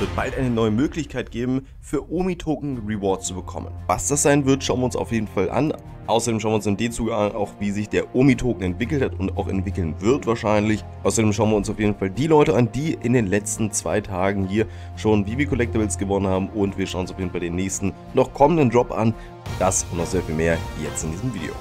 wird bald eine neue Möglichkeit geben, für Omi-Token Rewards zu bekommen. Was das sein wird, schauen wir uns auf jeden Fall an. Außerdem schauen wir uns im d Zuge an, auch wie sich der Omi-Token entwickelt hat und auch entwickeln wird wahrscheinlich. Außerdem schauen wir uns auf jeden Fall die Leute an, die in den letzten zwei Tagen hier schon Vivi Collectibles gewonnen haben und wir schauen uns auf jeden Fall den nächsten, noch kommenden Drop an. Das und noch sehr viel mehr jetzt in diesem Video.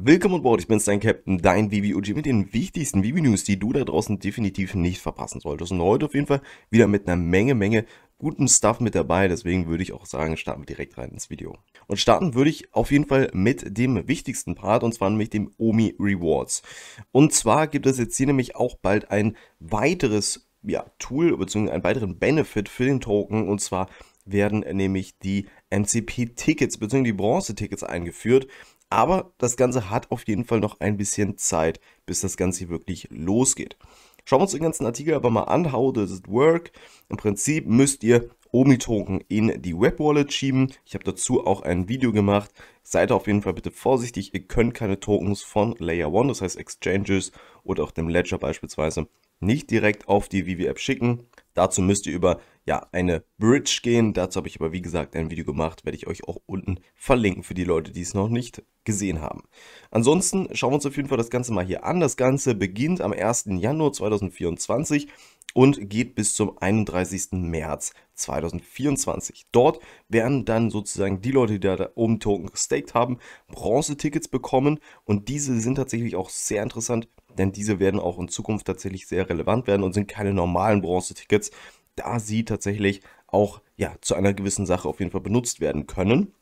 Willkommen an Bord, ich bin's, dein Captain, dein BBUG mit den wichtigsten BB-News, die du da draußen definitiv nicht verpassen solltest. Und heute auf jeden Fall wieder mit einer Menge, Menge guten Stuff mit dabei. Deswegen würde ich auch sagen, starten wir direkt rein ins Video. Und starten würde ich auf jeden Fall mit dem wichtigsten Part und zwar nämlich dem Omi Rewards. Und zwar gibt es jetzt hier nämlich auch bald ein weiteres ja, Tool bzw. einen weiteren Benefit für den Token und zwar werden nämlich die MCP-Tickets bzw. die Bronze-Tickets eingeführt. Aber das Ganze hat auf jeden Fall noch ein bisschen Zeit, bis das Ganze wirklich losgeht. Schauen wir uns den ganzen Artikel aber mal an. How does it work? Im Prinzip müsst ihr Omi-Token in die Web-Wallet schieben. Ich habe dazu auch ein Video gemacht. Seid auf jeden Fall bitte vorsichtig. Ihr könnt keine Tokens von Layer 1, das heißt Exchanges oder auch dem Ledger beispielsweise, nicht direkt auf die Vivi-App schicken. Dazu müsst ihr über ja, eine Bridge gehen. Dazu habe ich aber, wie gesagt, ein Video gemacht, werde ich euch auch unten verlinken für die Leute, die es noch nicht gesehen haben. Ansonsten schauen wir uns auf jeden Fall das Ganze mal hier an. Das Ganze beginnt am 1. Januar 2024 und geht bis zum 31. März 2024. Dort werden dann sozusagen die Leute, die da oben Token gestaked haben, Bronze-Tickets bekommen und diese sind tatsächlich auch sehr interessant, denn diese werden auch in Zukunft tatsächlich sehr relevant werden und sind keine normalen Bronze-Tickets, da sie tatsächlich auch ja, zu einer gewissen Sache auf jeden Fall benutzt werden können.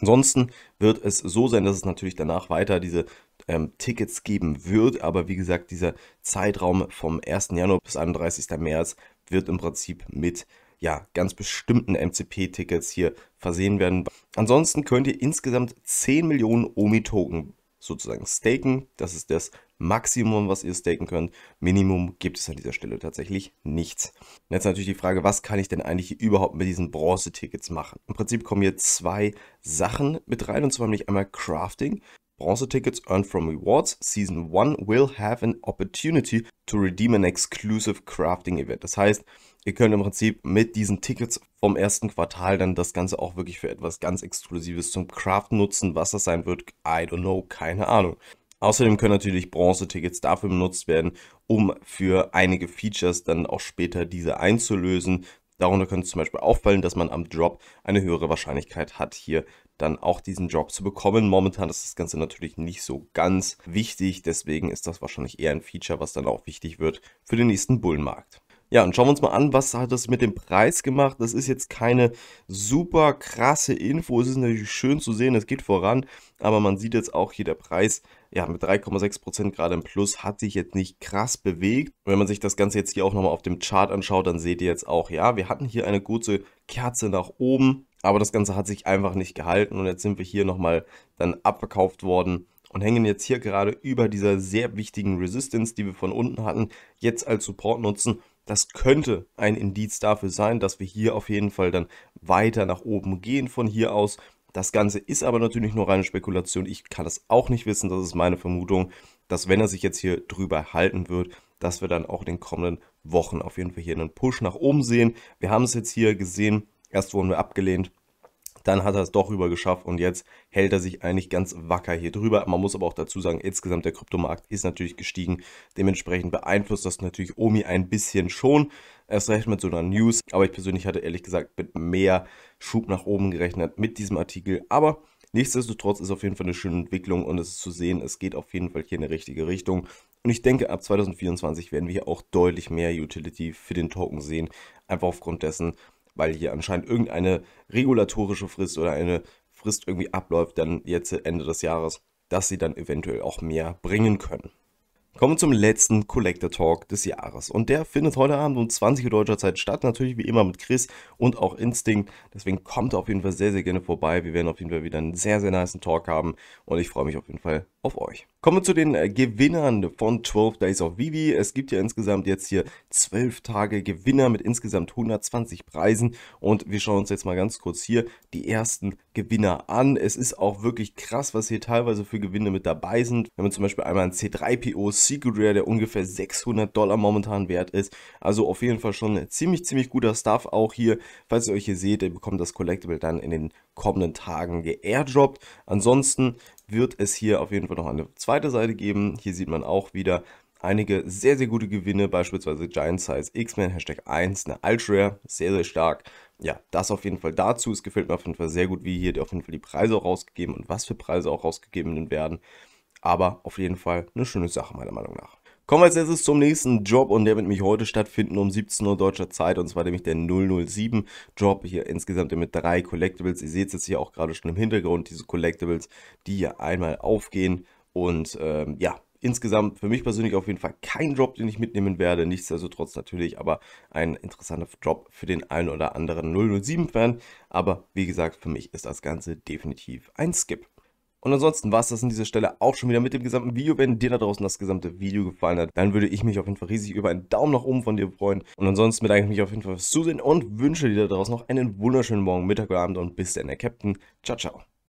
Ansonsten wird es so sein, dass es natürlich danach weiter diese ähm, Tickets geben wird. Aber wie gesagt, dieser Zeitraum vom 1. Januar bis 31. März wird im Prinzip mit ja, ganz bestimmten MCP-Tickets hier versehen werden. Ansonsten könnt ihr insgesamt 10 Millionen OMI-Token sozusagen staken. Das ist das Maximum, was ihr staken könnt. Minimum gibt es an dieser Stelle tatsächlich nichts. Und jetzt natürlich die Frage, was kann ich denn eigentlich überhaupt mit diesen Bronze-Tickets machen? Im Prinzip kommen hier zwei Sachen mit rein, und zwar nämlich einmal Crafting. Bronze tickets earned from rewards, Season 1 will have an opportunity to redeem an exclusive crafting event. Das heißt, ihr könnt im Prinzip mit diesen Tickets vom ersten Quartal dann das Ganze auch wirklich für etwas ganz Exklusives zum Craften nutzen. Was das sein wird, I don't know, keine Ahnung. Außerdem können natürlich Bronze-Tickets dafür benutzt werden, um für einige Features dann auch später diese einzulösen. Darunter könnte es zum Beispiel auffallen, dass man am Drop eine höhere Wahrscheinlichkeit hat, hier dann auch diesen Drop zu bekommen. Momentan ist das Ganze natürlich nicht so ganz wichtig, deswegen ist das wahrscheinlich eher ein Feature, was dann auch wichtig wird für den nächsten Bullenmarkt. Ja, und schauen wir uns mal an, was hat das mit dem Preis gemacht. Das ist jetzt keine super krasse Info. Es ist natürlich schön zu sehen, es geht voran. Aber man sieht jetzt auch hier der Preis, ja, mit 3,6% gerade im Plus hat sich jetzt nicht krass bewegt. Und wenn man sich das Ganze jetzt hier auch nochmal auf dem Chart anschaut, dann seht ihr jetzt auch, ja, wir hatten hier eine kurze Kerze nach oben. Aber das Ganze hat sich einfach nicht gehalten und jetzt sind wir hier nochmal dann abverkauft worden und hängen jetzt hier gerade über dieser sehr wichtigen Resistance, die wir von unten hatten, jetzt als Support nutzen das könnte ein Indiz dafür sein, dass wir hier auf jeden Fall dann weiter nach oben gehen von hier aus. Das Ganze ist aber natürlich nur reine Spekulation. Ich kann das auch nicht wissen. Das ist meine Vermutung, dass wenn er sich jetzt hier drüber halten wird, dass wir dann auch in den kommenden Wochen auf jeden Fall hier einen Push nach oben sehen. Wir haben es jetzt hier gesehen. Erst wurden wir abgelehnt, dann hat er es doch rüber geschafft und jetzt hält er sich eigentlich ganz wacker hier drüber. Man muss aber auch dazu sagen, insgesamt der Kryptomarkt ist natürlich gestiegen. Dementsprechend beeinflusst das natürlich Omi ein bisschen schon. Erst recht mit so einer News. Aber ich persönlich hatte ehrlich gesagt mit mehr Schub nach oben gerechnet mit diesem Artikel. Aber Nichtsdestotrotz ist auf jeden Fall eine schöne Entwicklung und es ist zu sehen, es geht auf jeden Fall hier in die richtige Richtung. Und ich denke, ab 2024 werden wir hier auch deutlich mehr Utility für den Token sehen, einfach aufgrund dessen, weil hier anscheinend irgendeine regulatorische Frist oder eine Frist irgendwie abläuft, dann jetzt Ende des Jahres, dass sie dann eventuell auch mehr bringen können. Kommen wir zum letzten Collector Talk des Jahres. Und der findet heute Abend um 20 Uhr deutscher Zeit statt. Natürlich wie immer mit Chris und auch Instinct. Deswegen kommt auf jeden Fall sehr, sehr gerne vorbei. Wir werden auf jeden Fall wieder einen sehr, sehr nice Talk haben. Und ich freue mich auf jeden Fall auf euch. Kommen wir zu den äh, Gewinnern von 12 Days of Vivi. Es gibt ja insgesamt jetzt hier 12 Tage Gewinner mit insgesamt 120 Preisen und wir schauen uns jetzt mal ganz kurz hier die ersten Gewinner an. Es ist auch wirklich krass, was hier teilweise für Gewinne mit dabei sind. Wir haben zum Beispiel einmal ein C3PO Secret Rare, der ungefähr 600 Dollar momentan wert ist. Also auf jeden Fall schon ziemlich, ziemlich guter Stuff auch hier. Falls ihr euch hier seht, ihr bekommt das Collectible dann in den kommenden Tagen geairdroppt. Ansonsten wird es hier auf jeden Fall noch eine zweite Seite geben. Hier sieht man auch wieder einige sehr, sehr gute Gewinne, beispielsweise Giant Size X-Men, Hashtag 1, eine Ultra, sehr, sehr stark. Ja, das auf jeden Fall dazu. Es gefällt mir auf jeden Fall sehr gut, wie hier auf jeden Fall die Preise auch rausgegeben und was für Preise auch rausgegeben werden. Aber auf jeden Fall eine schöne Sache meiner Meinung nach. Kommen wir als erstes zum nächsten Job und der wird nämlich heute stattfinden um 17 Uhr deutscher Zeit und zwar nämlich der 007 Job hier insgesamt mit drei Collectibles. Ihr seht es jetzt hier auch gerade schon im Hintergrund, diese Collectibles, die hier einmal aufgehen und ähm, ja, insgesamt für mich persönlich auf jeden Fall kein Job, den ich mitnehmen werde. Nichtsdestotrotz natürlich, aber ein interessanter Job für den einen oder anderen 007-Fan. Aber wie gesagt, für mich ist das Ganze definitiv ein Skip. Und ansonsten war es das an dieser Stelle auch schon wieder mit dem gesamten Video. Wenn dir da draußen das gesamte Video gefallen hat, dann würde ich mich auf jeden Fall riesig über einen Daumen nach oben von dir freuen. Und ansonsten bedanke ich mich auf jeden Fall fürs Zusehen und wünsche dir da draußen noch einen wunderschönen Morgen, Mittag oder Abend und bis dann, der Captain. Ciao, ciao.